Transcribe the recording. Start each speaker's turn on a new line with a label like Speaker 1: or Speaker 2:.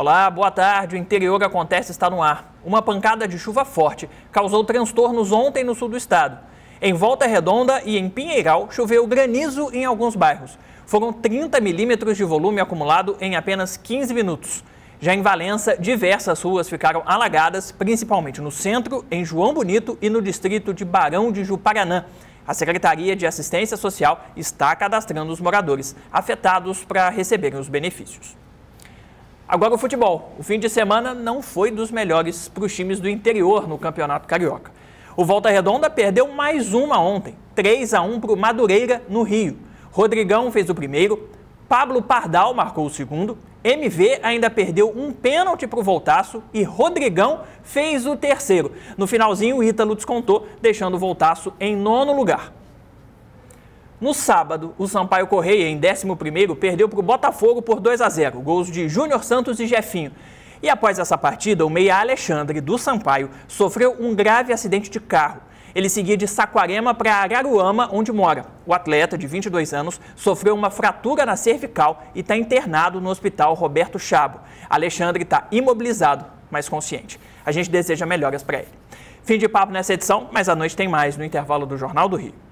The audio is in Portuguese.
Speaker 1: Olá, boa tarde. O interior acontece está no ar. Uma pancada de chuva forte causou transtornos ontem no sul do estado. Em Volta Redonda e em Pinheiral choveu granizo em alguns bairros. Foram 30 milímetros de volume acumulado em apenas 15 minutos. Já em Valença, diversas ruas ficaram alagadas, principalmente no centro, em João Bonito e no distrito de Barão de Juparanã. A Secretaria de Assistência Social está cadastrando os moradores afetados para receberem os benefícios. Agora o futebol. O fim de semana não foi dos melhores para os times do interior no Campeonato Carioca. O Volta Redonda perdeu mais uma ontem, 3 a 1 para o Madureira, no Rio. Rodrigão fez o primeiro, Pablo Pardal marcou o segundo, MV ainda perdeu um pênalti para o Voltaço e Rodrigão fez o terceiro. No finalzinho, o Ítalo descontou, deixando o Voltaço em nono lugar. No sábado, o Sampaio Correia, em 11º, perdeu para o Botafogo por 2 a 0, gols de Júnior Santos e Jefinho. E após essa partida, o meia Alexandre do Sampaio sofreu um grave acidente de carro. Ele seguia de Saquarema para Araruama, onde mora. O atleta, de 22 anos, sofreu uma fratura na cervical e está internado no hospital Roberto Chabo. Alexandre está imobilizado, mas consciente. A gente deseja melhoras para ele. Fim de papo nessa edição, mas à noite tem mais no intervalo do Jornal do Rio.